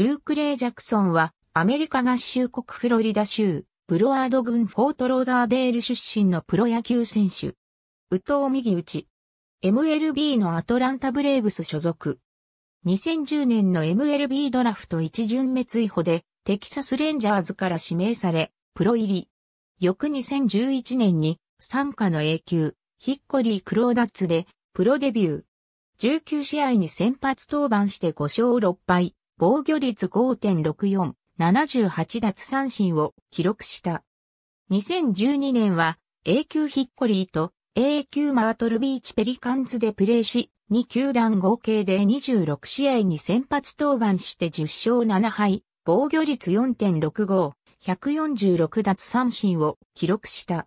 ルーク・レイ・ジャクソンは、アメリカ合衆国フロリダ州、ブロワード郡フォートローダーデール出身のプロ野球選手。宇藤右打ち。MLB のアトランタブレーブス所属。2010年の MLB ドラフト1巡目追放で、テキサスレンジャーズから指名され、プロ入り。翌2011年に、参加の A 級、ヒッコリー・クローダッツで、プロデビュー。19試合に先発登板して5勝6敗。防御率5.64、78奪三振を記録した。2012年は A 級ヒッコリーと A 級マートルビーチペリカンズでプレーし、2球団合計で26試合に先発登板して10勝7敗、防御率4.65、146奪三振を記録した。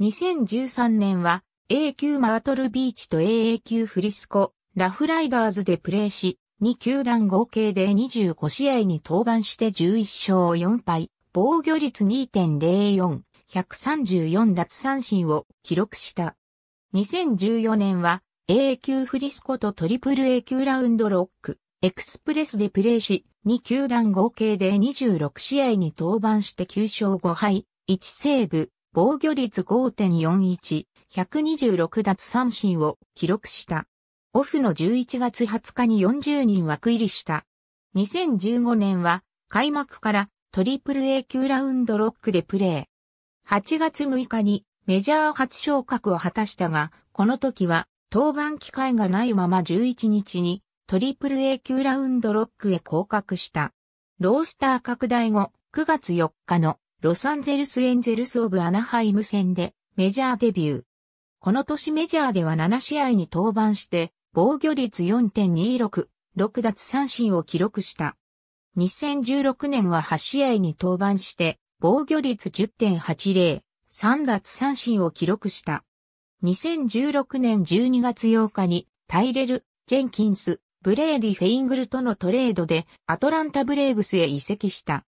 2013年は A 級マートルビーチと AA 級フリスコ、ラフライダーズでプレーし、2球団合計で25試合に登板して11勝4敗、防御率2.04、134奪三振を記録した。2014年は A 級フリスコとトリプル A 級ラウンドロック、エクスプレスでプレーし、2球団合計で26試合に登板して9勝5敗、1セーブ、防御率5.41、126奪三振を記録した。オフの11月20日に40人枠入りした。2015年は開幕からトリプル A 級ラウンドロックでプレー。8月6日にメジャー初昇格を果たしたが、この時は登板機会がないまま11日にトリプル A 級ラウンドロックへ降格した。ロースター拡大後、9月4日のロサンゼルスエンゼルスオブアナハイム戦でメジャーデビュー。この年メジャーでは7試合に登板して防御率4.26、6奪三振を記録した。2016年は8試合に登板して、防御率10.80、3奪三振を記録した。2016年12月8日に、タイレル、ジェンキンス、ブレーディ・フェイングルとのトレードで、アトランタ・ブレーブスへ移籍した。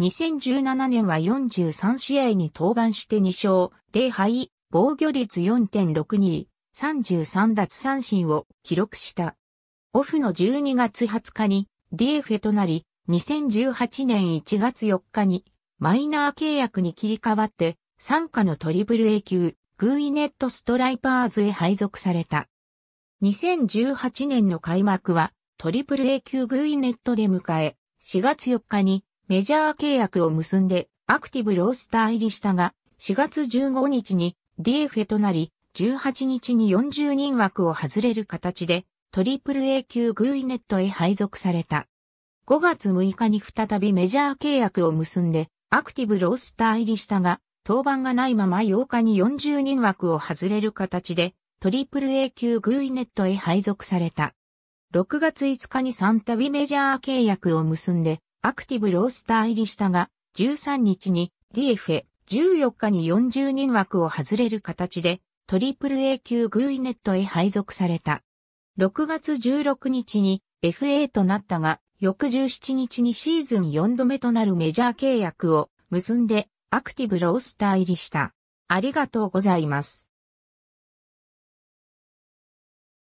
2017年は43試合に登板して2勝、0敗、防御率4.62、33奪三振を記録した。オフの12月20日に DFA となり、2018年1月4日にマイナー契約に切り替わって、参加のトリプル A 級、グーイネットストライパーズへ配属された。2018年の開幕はトリプル A 級グーイネットで迎え、4月4日にメジャー契約を結んでアクティブロースター入りしたが、4月15日に DFA となり、18日に40人枠を外れる形で、トリプル A 級グイネットへ配属された。5月6日に再びメジャー契約を結んで、アクティブロースター入りしたが、登板がないまま8日に40人枠を外れる形で、トリプル A 級グイネットへ配属された。6月5日に3度メジャー契約を結んで、アクティブロースター入りしたが、13日に DFA、14日に40人枠を外れる形で、AAA 級グーイネットへ配属された。6月16日に FA となったが、翌17日にシーズン4度目となるメジャー契約を結んでアクティブロースター入りした。ありがとうございます。